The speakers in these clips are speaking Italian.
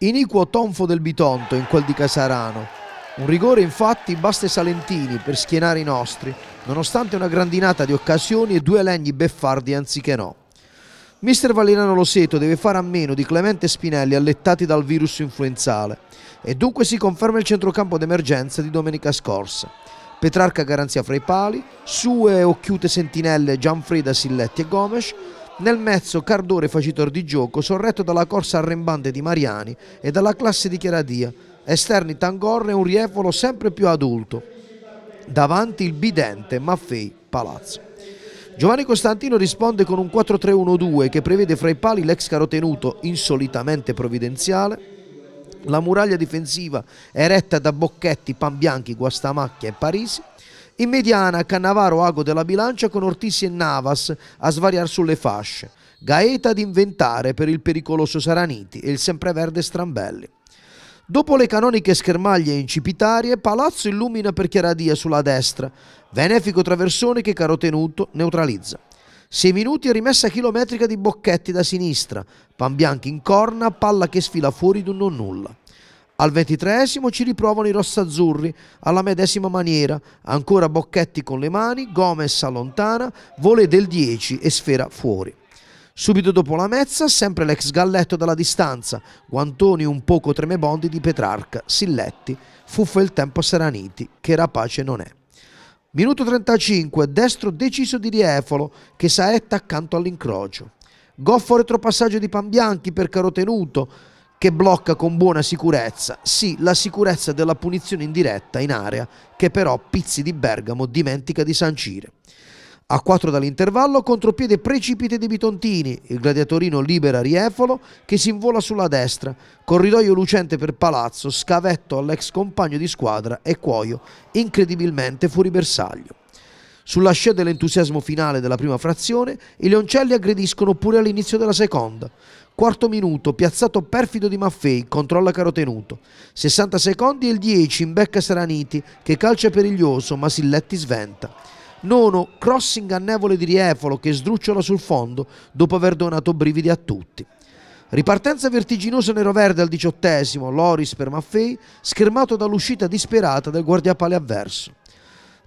Iniquo tonfo del Bitonto in quel di Casarano. Un rigore infatti basta ai Salentini per schienare i nostri, nonostante una grandinata di occasioni e due legni beffardi anziché no. Mister Valeriano Loseto deve fare a meno di Clemente Spinelli allettati dal virus influenzale e dunque si conferma il centrocampo d'emergenza di domenica scorsa. Petrarca Garanzia fra i pali, Sue Occhiute Sentinelle Gianfreda Silletti e Gomes, nel mezzo Cardore facitor di gioco, sorretto dalla corsa arrembante di Mariani e dalla classe di Cheradia, esterni Tangorre e un rievolo sempre più adulto. Davanti il bidente Maffei Palazzo. Giovanni Costantino risponde con un 4-3-1-2 che prevede fra i pali l'ex carotenuto insolitamente provvidenziale, la muraglia difensiva eretta da Bocchetti, Pambianchi, Guastamacchia e Parisi, in mediana Cannavaro Ago della Bilancia con Ortisi e Navas a svariar sulle fasce. Gaeta ad inventare per il pericoloso Saraniti e il sempreverde Strambelli. Dopo le canoniche schermaglie incipitarie, Palazzo illumina per Chiaradia sulla destra, benefico traversone che Carotenuto neutralizza. 6 minuti e rimessa chilometrica di Bocchetti da sinistra, Pambianchi in corna, palla che sfila fuori d'un non nulla. Al ventitreesimo ci riprovano i rossazzurri, alla medesima maniera, ancora Bocchetti con le mani, Gomez allontana, vole del 10 e sfera fuori. Subito dopo la mezza, sempre l'ex galletto dalla distanza, guantoni un poco tremebondi di Petrarca, Silletti, fuffa il tempo a Seraniti, che rapace non è. Minuto 35, destro deciso di Riefolo, che saetta accanto all'incrocio. Goffo retropassaggio di Pambianchi per Carotenuto, che blocca con buona sicurezza, sì, la sicurezza della punizione indiretta in area che però Pizzi di Bergamo dimentica di sancire. A 4 dall'intervallo, contropiede precipite di Bitontini, il gladiatorino libera Riefolo che si invola sulla destra, corridoio lucente per Palazzo, scavetto all'ex compagno di squadra e Cuoio, incredibilmente fuori bersaglio. Sulla scia dell'entusiasmo finale della prima frazione, i Leoncelli aggrediscono pure all'inizio della seconda. Quarto minuto, piazzato perfido di Maffei, controlla caro tenuto. 60 secondi e il 10 in becca Saraniti, che calcia periglioso, ma Silletti sventa. Nono, crossing annevole di Riefolo che sdrucciola sul fondo dopo aver donato brividi a tutti. Ripartenza vertiginosa nero-verde al diciottesimo, Loris per Maffei, schermato dall'uscita disperata del guardiapale avverso.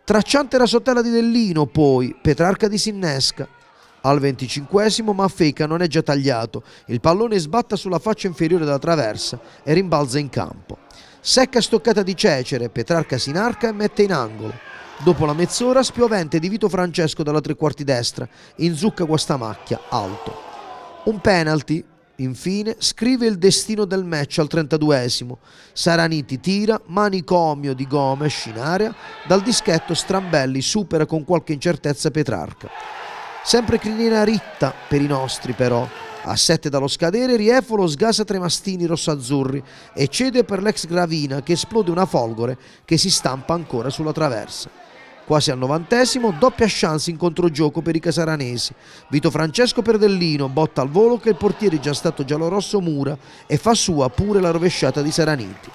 Tracciante la sottella di Dellino, poi Petrarca di Sinnesca. Al venticinquesimo Maffei canoneggia tagliato, il pallone sbatta sulla faccia inferiore della traversa e rimbalza in campo. Secca stoccata di Cecere, Petrarca si inarca e mette in angolo. Dopo la mezz'ora spiovente di Vito Francesco dalla tre quarti destra, in zucca guastamacchia, alto. Un penalty Infine scrive il destino del match al 32esimo. Saraniti tira, manicomio di Gomes in area, dal dischetto Strambelli supera con qualche incertezza Petrarca. Sempre crinina ritta per i nostri però. A 7 dallo scadere Riefolo sgasa tre mastini rossazzurri e cede per l'ex Gravina che esplode una folgore che si stampa ancora sulla traversa. Quasi al novantesimo, doppia chance in controgioco per i casaranesi. Vito Francesco Perdellino botta al volo che il portiere è già stato giallorosso Mura e fa sua pure la rovesciata di Saraniti.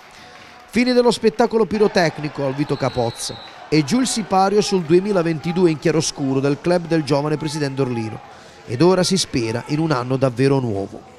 Fine dello spettacolo pirotecnico al Vito Capozza e giù il sipario sul 2022 in chiaroscuro del club del giovane presidente Orlino. Ed ora si spera in un anno davvero nuovo.